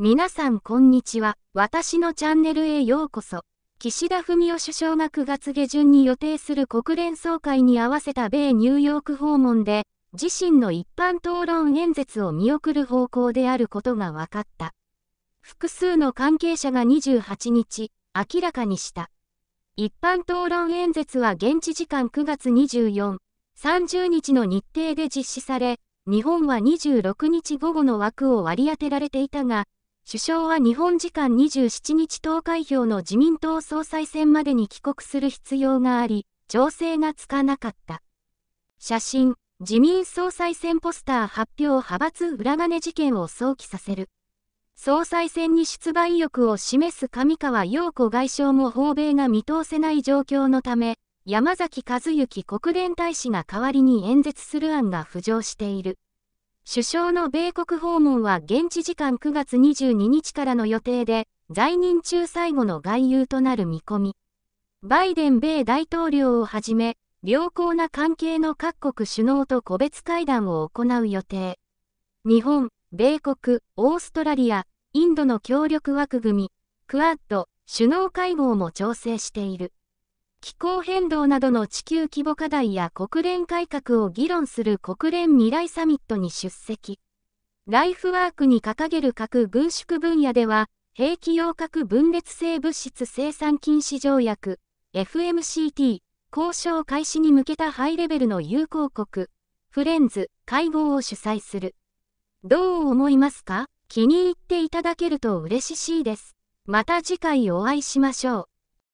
皆さんこんにちは。私のチャンネルへようこそ。岸田文雄首相が9月下旬に予定する国連総会に合わせた米ニューヨーク訪問で、自身の一般討論演説を見送る方向であることが分かった。複数の関係者が28日、明らかにした。一般討論演説は現地時間9月24、30日の日程で実施され、日本は26日午後の枠を割り当てられていたが、首相は日本時間27日投開票の自民党総裁選までに帰国する必要があり、情勢がつかなかった。写真、自民総裁選ポスター発表派閥裏金事件を想起させる。総裁選に出馬意欲を示す上川陽子外相も訪米が見通せない状況のため、山崎和幸国連大使が代わりに演説する案が浮上している。首相の米国訪問は現地時間9月22日からの予定で、在任中最後の外遊となる見込み。バイデン米大統領をはじめ、良好な関係の各国首脳と個別会談を行う予定。日本、米国、オーストラリア、インドの協力枠組み、クアッド、首脳会合も調整している。気候変動などの地球規模課題や国連改革を議論する国連未来サミットに出席。ライフワークに掲げる核軍縮分野では、兵器用核分裂性物質生産禁止条約、FMCT、交渉開始に向けたハイレベルの友好国、フレンズ、会合を主催する。どう思いますか気に入っていただけると嬉しいです。また次回お会いしましょう。